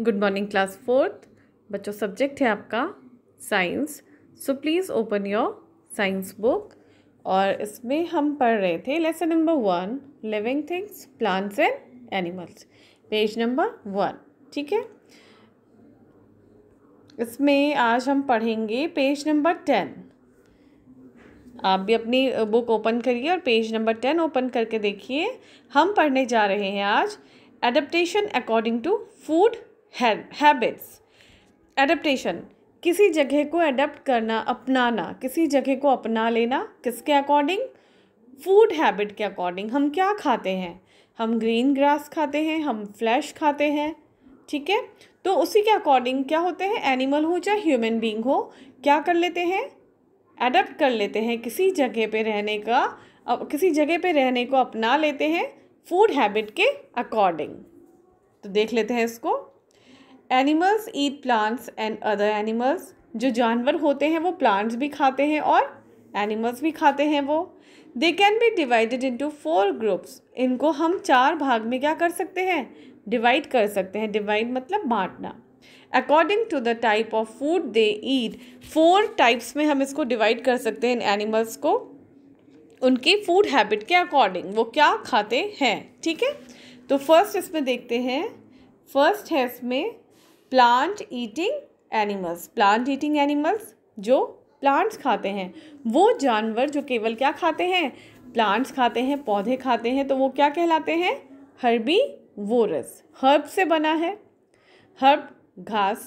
Good morning class fourth बच्चों subject है आपका science so please open your science book और इसमें हम पढ़ रहे थे lesson number one living things plants and animals page number one ठीक है इसमें आज हम पढ़ेंगे पेज नंबर टेन आप भी अपनी बुक ओपन करिए और पेज नंबर टेन ओपन करके देखिए हम पढ़ने जा रहे हैं आज adaptation according to food habits adaptation किसी जगह को अडप्ट करना अपनाना किसी जगह को अपना लेना किसके अकॉर्डिंग फूड हैबिट के अकॉर्डिंग हम क्या खाते हैं हम ग्रीन ग्रास खाते हैं हम फ्लैश खाते हैं ठीक है तो उसी के अकॉर्डिंग क्या होते हैं एनिमल हो चाहे ह्यूमन बींग हो क्या कर लेते हैं एडप्ट कर लेते हैं किसी जगह पे रहने का किसी जगह पे रहने को अपना लेते हैं फूड हैबिट के अकॉर्डिंग तो देख लेते हैं इसको animals eat plants and other animals जो जानवर होते हैं वो प्लांट्स भी खाते हैं और एनिमल्स भी खाते हैं वो they can be divided into four groups इनको हम चार भाग में क्या कर सकते हैं डिवाइड कर सकते हैं डिवाइड मतलब बांटना according to the type of food they eat four types में हम इसको डिवाइड कर सकते हैं इन एनिमल्स को उनकी फूड हैबिट के अकॉर्डिंग वो क्या खाते हैं ठीक है तो फर्स्ट इसमें देखते हैं फर्स्ट है इसमें plant eating animals plant eating animals जो प्लांट्स खाते हैं वो जानवर जो केवल क्या खाते हैं प्लांट्स खाते हैं पौधे खाते हैं तो वो क्या कहलाते हैं हर्बी वोरस हर्ब से बना है हर्ब घास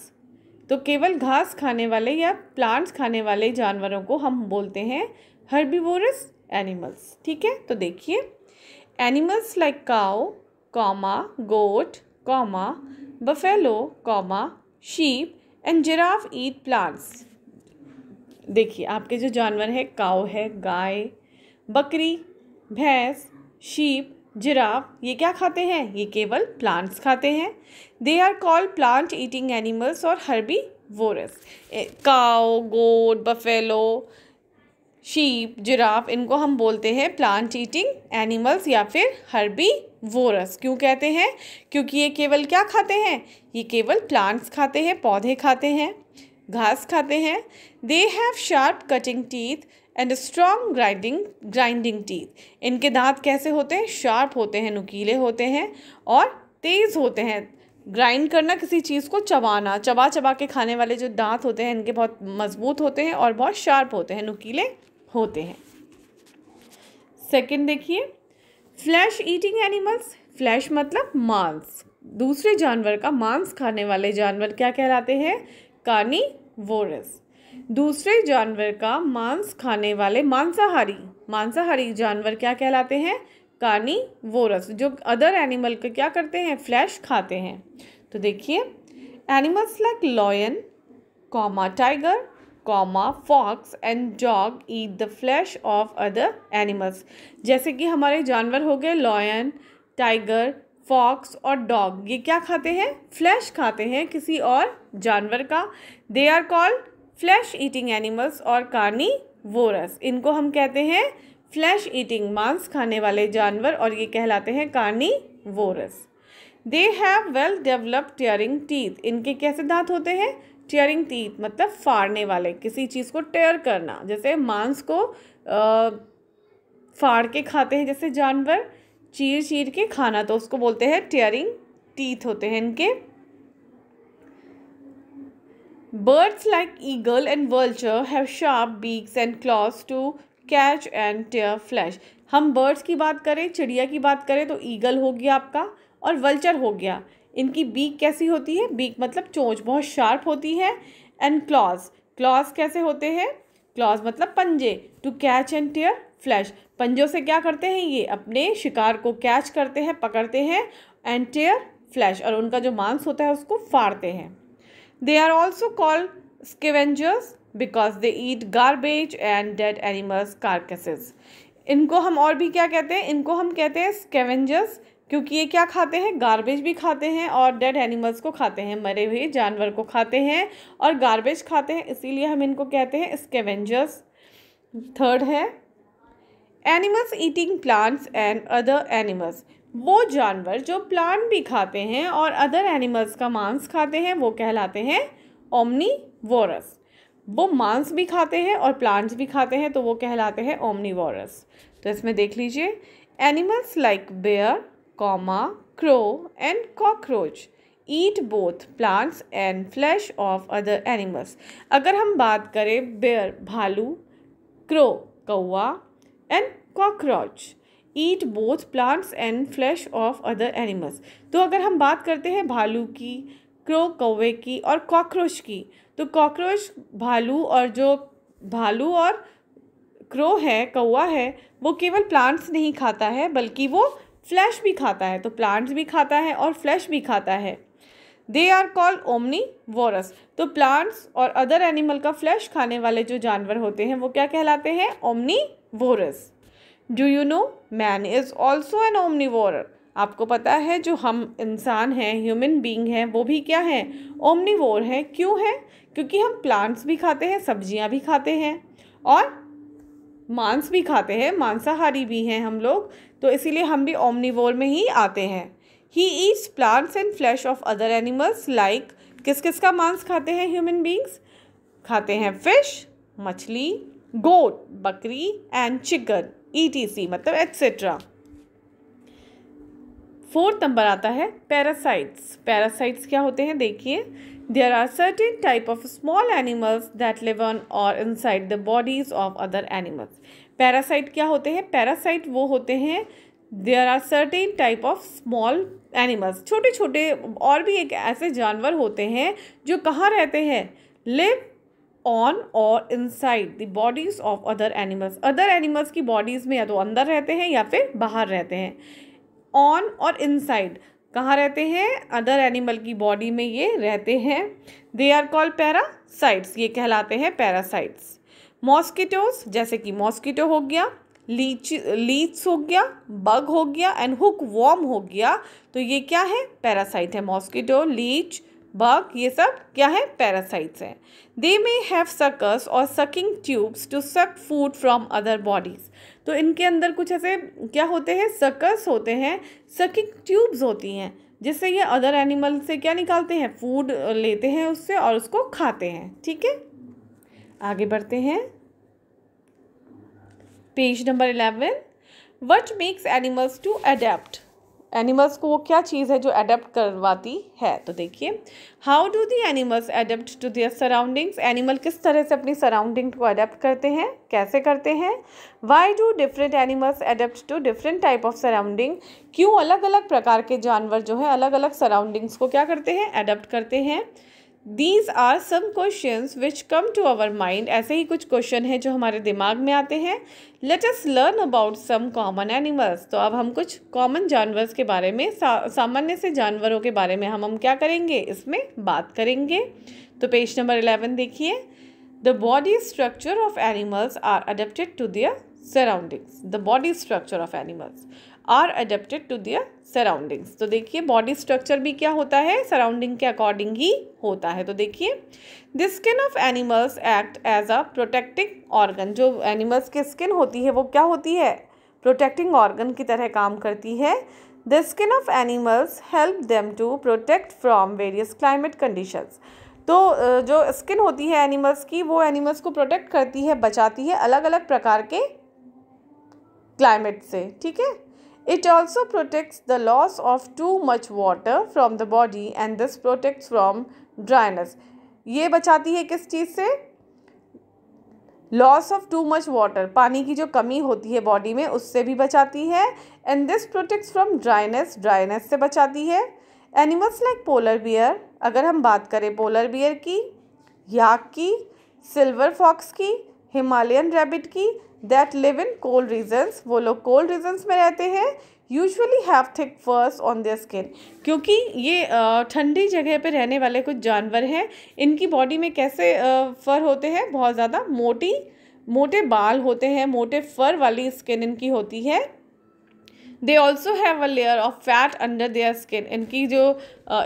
तो केवल घास खाने वाले या प्लांट्स खाने वाले जानवरों को हम बोलते हैं हर्बी वोरस एनिमल्स ठीक है तो देखिए animals like cow comma goat comma buffalo comma sheep and giraffe eat plants देखिए आपके जो जानवर है काओ है गाय बकरी भैंस शीप जिराफ ये क्या खाते हैं ये केवल प्लांट्स खाते हैं they are called plant eating animals और हर्बी वोरस काओ गोड बफेलो शीप जिराफ इनको हम बोलते हैं प्लांट ईटिंग एनिमल्स या फिर हर्बी वोरस क्यों कहते हैं क्योंकि ये केवल क्या खाते हैं ये केवल प्लांट्स खाते हैं पौधे खाते हैं घास खाते हैं they have sharp cutting teeth and strong grinding grinding teeth इनके दांत कैसे होते हैं शार्प होते हैं नुकीले होते हैं और तेज़ होते हैं ग्राइंड करना किसी चीज़ को चबाना चबा चबा के खाने वाले जो दांत होते हैं इनके बहुत मजबूत होते हैं और बहुत शार्प होते हैं नुकीले होते हैं सेकंड देखिए फ्लैश ईटिंग एनिमल्स फ्लैश मतलब मांस दूसरे जानवर का मांस खाने वाले जानवर क्या कहलाते हैं कानी वोरस दूसरे जानवर का मांस खाने वाले मांसाहारी मांसाहारी जानवर क्या कहलाते हैं कानी वोरस जो अदर एनिमल का क्या करते हैं फ्लैश खाते हैं तो देखिए animals like lion comma tiger comma fox and dog eat the flesh of other animals जैसे कि हमारे जानवर हो गए लॉयन टाइगर फॉक्स और डॉग ये क्या खाते हैं फ्लैश खाते हैं किसी और जानवर का they are called flesh eating animals और कार्नी वोरस इनको हम कहते हैं फ्लैश ईटिंग मांस खाने वाले जानवर और ये कहलाते हैं carnivores they have well developed tearing teeth इनके कैसे दांत होते हैं टेयरिंग तीत मतलब फाड़ने वाले किसी चीज़ को टेयर करना जैसे मांस को आ, फाड़ के खाते हैं जैसे जानवर चीर चीर के खाना तो उसको बोलते हैं टेयरिंग टीथ होते हैं इनके birds like eagle and vulture have sharp beaks and claws to catch and tear flesh हम बर्ड्स की बात करें चिड़िया की बात करें तो ईगल हो गया आपका और वल्चर हो गया इनकी बीक कैसी होती है बीक मतलब चोंच बहुत शार्प होती है एंड क्लॉज क्लॉज कैसे होते हैं क्लॉज मतलब पंजे to catch and tear flesh पंजों से क्या करते हैं ये अपने शिकार को कैच करते हैं पकड़ते हैं एंड टेयर फ्लैश और उनका जो मांस होता है उसको फाड़ते हैं they are also called scavengers because they eat garbage and dead animals carcasses इनको हम और भी क्या कहते हैं इनको हम कहते हैं स्केवेंजर्स क्योंकि ये क्या खाते हैं गार्बेज भी खाते हैं और डेड एनिमल्स को खाते हैं मरे हुए जानवर को खाते हैं और गार्बेज खाते हैं इसीलिए हम इनको कहते हैं स्केवेंजर्स थर्ड है animals eating plants and other animals वो जानवर जो प्लांट भी खाते हैं और अदर एनिमल्स का मांस खाते हैं वो कहलाते हैं ओमनी वो मांस भी खाते हैं और प्लांट्स भी खाते हैं तो वो कहलाते हैं ओमनी तो इसमें देख लीजिए animals like bear comma, crow and cockroach. Eat both plants and flesh of other animals अगर हम बात करें बेयर भालू क्रो कौआ and cockroach eat both plants and flesh of other animals तो अगर हम बात करते हैं भालू की क्रो कौवे की और कॉकरोच की तो कॉकरोच भालू और जो भालू और क्रो है कौआ है वो केवल प्लांट्स नहीं खाता है बल्कि वो फ्लैश भी खाता है तो प्लांट्स भी खाता है और फ्लैश भी खाता है they are called omnivores तो प्लांट्स और अदर एनिमल का फ्लैश खाने वाले जो जानवर होते हैं वो क्या कहलाते हैं omnivores do you know man is also an omnivore आपको पता है जो हम इंसान हैं ह्यूमन बींग हैं वो भी क्या है वोर हैं क्यों है क्योंकि हम प्लांट्स भी खाते हैं सब्जियां भी खाते हैं और मांस भी खाते हैं मांसाहारी भी हैं हम लोग तो इसीलिए हम भी ओमनीवोर में ही आते हैं he eats plants and flesh of other animals like किस किस का मांस खाते हैं ह्यूमन बींग्स खाते हैं फिश मछली गोट बकरी एंड चिकन ईटीसी मतलब एक्सेट्रा फोर्थ नंबर आता है पैरासाइट्स पैरासाइट्स क्या होते हैं देखिए there are certain type of small animals that live on or inside the bodies of other animals parasite क्या होते हैं पैरासाइट वो होते हैं there are certain type of small animals छोटे छोटे और भी एक ऐसे जानवर होते हैं जो कहाँ रहते हैं live on or inside the bodies of other animals other animals की बॉडीज़ में या तो अंदर रहते हैं या फिर बाहर रहते हैं ऑन और इनसाइड कहाँ रहते हैं अदर एनिमल की बॉडी में ये रहते हैं दे आर कॉल्ड पैरासाइट्स ये कहलाते हैं पैरासाइट्स मॉस्किटोज जैसे कि मॉस्किटो हो गया लीच लीच हो गया बग हो गया एंड हुक वॉर्म हो गया तो ये क्या है पैरासाइट है मॉस्किटो लीच बग ये सब क्या है पैरासाइट्स हैं they may have suckers or sucking tubes to suck food from other bodies तो इनके अंदर कुछ ऐसे क्या होते हैं सकर्स होते हैं सकिंग ट्यूब्स होती हैं जिससे ये अदर एनिमल से क्या निकालते हैं फूड लेते हैं उससे और उसको खाते हैं ठीक है आगे बढ़ते हैं page number eleven what makes animals to adapt animals को वो क्या चीज़ है जो अडेप्ट करवाती है तो देखिए how do the animals adapt to their surroundings animal किस तरह से अपनी सराउंडिंग को अडेप्ट करते हैं कैसे करते हैं why do different animals adapt to different type of surrounding क्यों अलग अलग प्रकार के जानवर जो है अलग अलग सराउंडिंग्स को क्या करते हैं अडेप्ट करते हैं these are some question which come to our mind ऐसे ही कुछ क्वेश्चन हैं जो हमारे दिमाग में आते हैं let us learn about some common animals तो अब हम कुछ कॉमन जानवर्स के बारे में सा, सामान्य से जानवरों के बारे में हम हम क्या करेंगे इसमें बात करेंगे तो पेज नंबर इलेवन देखिए the body structure of animals are adapted to their surroundings the body structure of animals are adapted to their surroundings तो देखिए बॉडी स्ट्रक्चर भी क्या होता है सराउंडिंग के अकॉर्डिंग ही होता है तो देखिए the skin of animals act as a protecting organ जो एनिमल्स की स्किन होती है वो क्या होती है प्रोटेक्टिंग ऑर्गन की तरह काम करती है the skin of animals help them to protect from various climate conditions तो जो स्किन होती है एनिमल्स की वो एनिमल्स को प्रोटेक्ट करती है बचाती है अलग अलग प्रकार के क्लाइमेट से ठीक है It also protects the loss of too much water from the body and this protects from dryness. ये बचाती है किस चीज़ से loss of too much water पानी की जो कमी होती है बॉडी में उससे भी बचाती है and this protects from dryness dryness से बचाती है एनिमल्स लाइक पोलर बियर अगर हम बात करें पोलर बियर की याक की सिल्वर फॉक्स की हिमालयन रैबिट की that live in cold regions वो लोग कोल्ड रीजन्स में रहते हैं usually have thick furs on their skin क्योंकि ये ठंडी जगह पर रहने वाले कुछ जानवर हैं इनकी बॉडी में कैसे फर होते हैं बहुत ज़्यादा मोटी मोटे बाल होते हैं मोटे फर वाली स्किन इनकी होती है they also have a layer of fat under their skin इनकी जो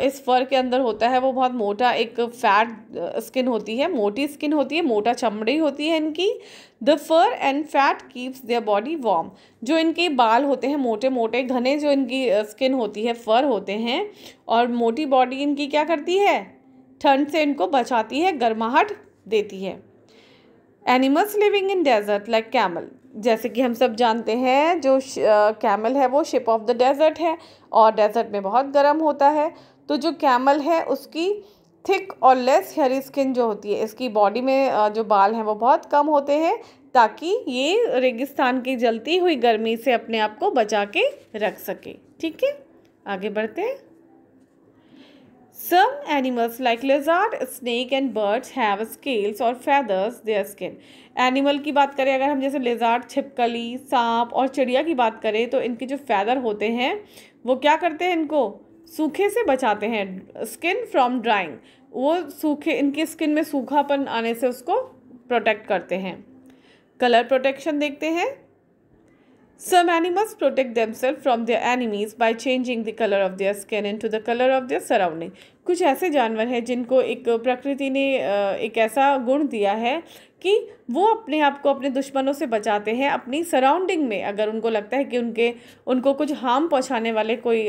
इस फर के अंदर होता है वो बहुत मोटा एक फैट स्किन होती है मोटी स्किन होती है मोटा चमड़ी होती है इनकी the fur and fat keeps their body warm जो इनके बाल होते हैं मोटे मोटे घने जो इनकी स्किन होती है फर होते हैं और मोटी बॉडी इनकी क्या करती है ठंड से इनको बचाती है गर्माहट देती है animals living in desert like camel जैसे कि हम सब जानते हैं जो कैमल है वो शिप ऑफ द डेज़र्ट है और डेज़र्ट में बहुत गर्म होता है तो जो कैमल है उसकी थिक और लेस हेरी स्किन जो होती है इसकी बॉडी में जो बाल हैं वो बहुत कम होते हैं ताकि ये रेगिस्तान की जलती हुई गर्मी से अपने आप को बचा के रख सके ठीक है आगे बढ़ते हैं Some animals like lizard, snake and birds have scales or feathers their skin. Animal की बात करें अगर हम जैसे लेजार्ड छिपकली सांप और चिड़िया की बात करें तो इनके जो फैदर होते हैं वो क्या करते हैं इनको सूखे से बचाते हैं स्किन फ्रॉम ड्राइंग वो सूखे इनकी स्किन में सूखापन आने से उसको प्रोटेक्ट करते हैं कलर प्रोटेक्शन देखते हैं Some animals protect themselves from their enemies by changing the color of their skin into the color of their surrounding. कुछ ऐसे जानवर हैं जिनको एक प्रकृति ने एक ऐसा गुण दिया है कि वो अपने आप को अपने दुश्मनों से बचाते हैं अपनी सराउंडिंग में अगर उनको लगता है कि उनके उनको कुछ हार्म पहुंचाने वाले कोई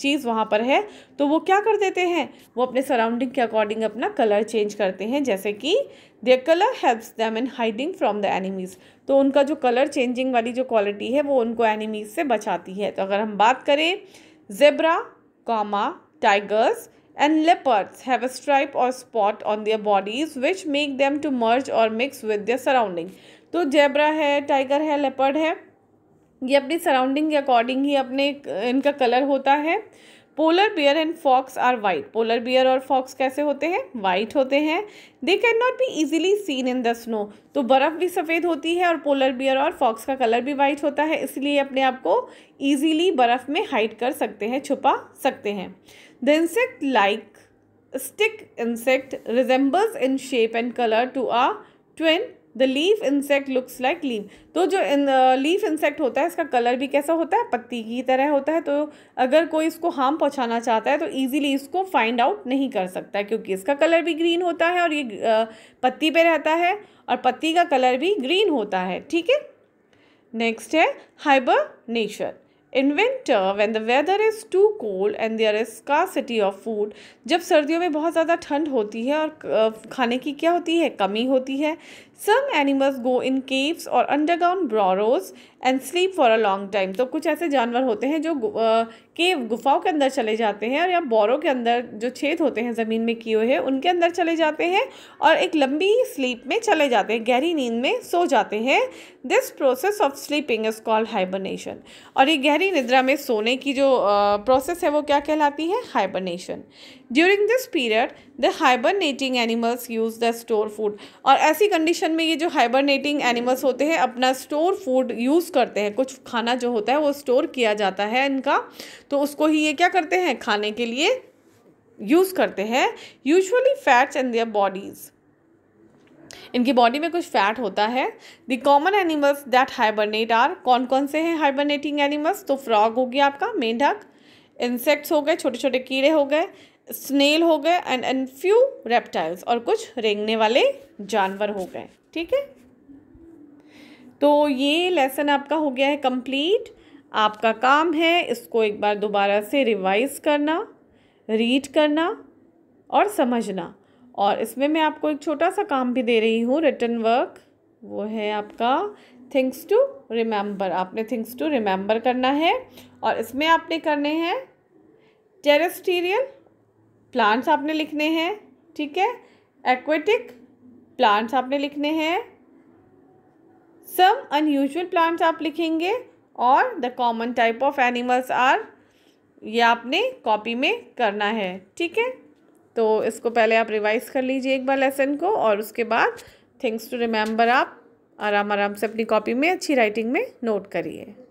चीज़ वहाँ पर है तो वो क्या कर देते हैं वो अपने सराउंडिंग के अकॉर्डिंग अपना कलर चेंज करते हैं जैसे कि they colour helps them in hiding from the enemies तो उनका जो कलर चेंजिंग वाली जो क्वालिटी है वो उनको एनिमीज़ से बचाती है तो अगर हम बात करें zebra comma tigers and leopards have a stripe or spot on their bodies which make them to merge or mix with their surrounding तो जेबरा है टाइगर है लेपर्ड है ये अपनी सराउंडिंग के अकॉर्डिंग ही अपने इनका कलर होता है polar bear and fox are white polar bear और फॉक्स कैसे होते हैं वाइट होते हैं they can not be easily seen in the snow तो बर्फ़ भी सफ़ेद होती है और पोलर बियर और फॉक्स का कलर भी वाइट होता है इसलिए अपने आप को ईजिली बर्फ़ में हाइड कर सकते हैं छुपा सकते हैं the insect like stick insect resembles in shape and colour to a twig the leaf insect looks like leave तो जो लीफ इंसेक्ट uh, होता है इसका कलर भी कैसा होता है पत्ती की तरह होता है तो अगर कोई इसको हार्म पहुंचाना चाहता है तो ईजिली इसको फाइंड आउट नहीं कर सकता है क्योंकि इसका कलर भी ग्रीन होता है और ये uh, पत्ती पे रहता है और पत्ती का कलर भी ग्रीन होता है ठीक है नेक्स्ट है nature in winter when the weather is too cold and there is city of food जब सर्दियों में बहुत ज़्यादा ठंड होती है और uh, खाने की क्या होती है कमी होती है some animals go in caves or underground burrows and sleep for a long time तो कुछ ऐसे जानवर होते हैं जो केव गुफाओं के अंदर चले जाते हैं और या बोरों के अंदर जो छेद होते हैं ज़मीन में किए हुए उनके अंदर चले जाते हैं और एक लंबी स्लीप में चले जाते हैं गहरी नींद में सो जाते हैं this process of sleeping is called hibernation और ये गहरी निद्रा में सोने की जो प्रोसेस है वो क्या कहलाती है hibernation during this period the hibernating animals use the store food और ऐसी कंडीशन कंडीशन में ये जो हाइबरनेटिंग एनिमल्स होते हैं अपना स्टोर फूड यूज़ करते हैं कुछ खाना जो होता है वो स्टोर किया जाता है इनका तो उसको ही ये क्या करते हैं खाने के लिए यूज़ करते हैं usually fats in their bodies इनकी बॉडी में कुछ फैट होता है the common animals that hibernate are कौन कौन से हैं हाइबरनेटिंग एनिमल्स तो फ्रॉग हो गया आपका मेंढक इंसेक्ट्स हो गए छोटे छोटे कीड़े हो गए स्नेल हो गए एंड एंड फ्यू रेप्टाइल्स और कुछ रेंगने वाले जानवर हो गए ठीक है तो ये लेसन आपका हो गया है कंप्लीट आपका काम है इसको एक बार दोबारा से रिवाइज करना रीड करना और समझना और इसमें मैं आपको एक छोटा सा काम भी दे रही हूँ रिटर्न वर्क वो है आपका थिंग्स टू रिमेंबर आपने थिंग्स टू रिमेंबर करना है और इसमें आपने करने हैं टेरेस्टीरियल प्लांट्स आपने लिखने हैं ठीक है एक्वेटिक प्लांट्स आपने लिखने हैं सम अनयूजल प्लांट्स आप लिखेंगे और the common type of animals are ये आपने कॉपी में करना है ठीक है तो इसको पहले आप रिवाइज कर लीजिए एक बार लेसन को और उसके बाद थिंग्स टू रिमेंबर आप आराम आराम से अपनी कॉपी में अच्छी राइटिंग में नोट करिए